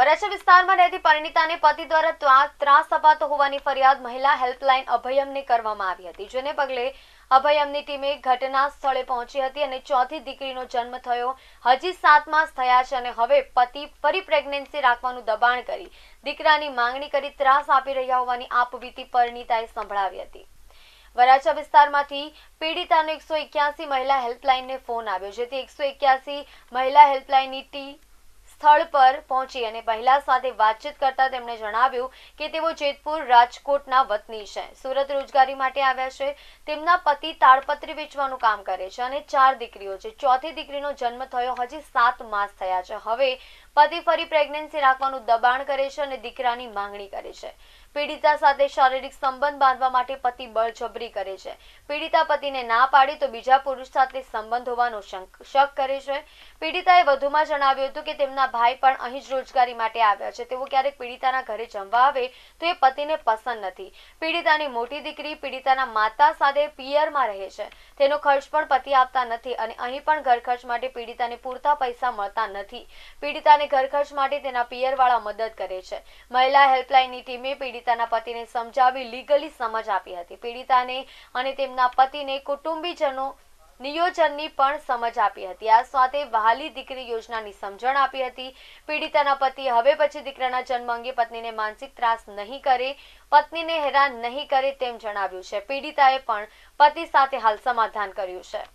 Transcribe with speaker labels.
Speaker 1: વરાછા વિસ્તારમાં રહેતી પરિણીતાને પતિ દ્વારા ત્રાસ અપાતો હોવાની ફરિયાદ મહિલા હેલ્પલાઇન અભયમને કરવામાં આવી હતી જેને પગલે અભયમની ટીમે ઘટના સ્થળે પહોંચી હતી અને ચોથી દીકરીનો જન્મ થયો હજી સાત માસ થયા છે અને હવે પતિ ફરી પ્રેગ્નન્સી રાખવાનું દબાણ કરી દીકરાની માંગણી કરી ત્રાસ આપી રહ્યા હોવાની આપવીતી પરિણીતાએ સંભળાવી હતી વરાછા વિસ્તારમાંથી પીડિતાનો એકસો એક્યાસી મહિલા હેલ્પલાઇનને ફોન આવ્યો જેથી એકસો એક્યાસી મહિલા હેલ્પલાઇનની ટી સ્થળ પર પહોંચી અને મહિલા સાથે વાતચીત કરતા તેમણે જણાવ્યું કે તેઓ જેતપુર રાજકોટના વતની છે સુરત રોજગારી માટે આવ્યા છે તેમના પતિ તાડપત્રી વેચવાનું કામ કરે છે અને ચાર દીકરીઓ છે ચોથી દીકરીનો જન્મ થયો હજી સાત માસ થયા છે હવે પતિ ફરી પ્રેગ્નન્સી રાખવાનું દબાણ કરે છે અને દીકરાની માંગણી કરે છે પીડિતા સાથે શારીરિક સંબંધ બાંધવા માટે પતિ બળજબરી કરે છે પીડિતા પતિને ના પાડે તો બીજા પુરુષ સાથે સંબંધ હોવાનો શક કરે છે પીડિતાએ વધુમાં જણાવ્યું હતું કે તેમના ભાઈ પણ અહીં જ રોજગારી માટે આવ્યા છે તેઓ ક્યારેક પીડિતાના ઘરે જમવા આવે તો એ પતિને પસંદ નથી પીડિતાની મોટી દીકરી પીડિતાના માતા સાથે પિયરમાં રહે છે તેનો ખર્ચ પણ પતિ આપતા નથી અને અહીં પણ ઘર ખર્ચ માટે પીડિતાને પૂરતા પૈસા મળતા નથી પીડિતાને ઘર ખર્ચ માટે તેના પિયરવાળા મદદ કરે છે મહિલા હેલ્પલાઇનની ટીમે પીડિતાના પતિને સમજાવી લીગલી સમજ આપી હતી પીડિતાને અને તેમના પતિને કુટુંબીજનો નિયોજનની પણ સમજ આપી હતી આ સાથે વહાલી દીકરી યોજનાની સમજણ આપી હતી પીડિતાના પતિ હવે પછી દીકરાના જન્મ અંગે પત્નીને માનસિક ત્રાસ નહીં કરે પત્નીને હેરાન નહીં કરે તેમ જણાવ્યું છે પીડિતાએ પણ પતિ સાથે હાલ સમાધાન કર્યું છે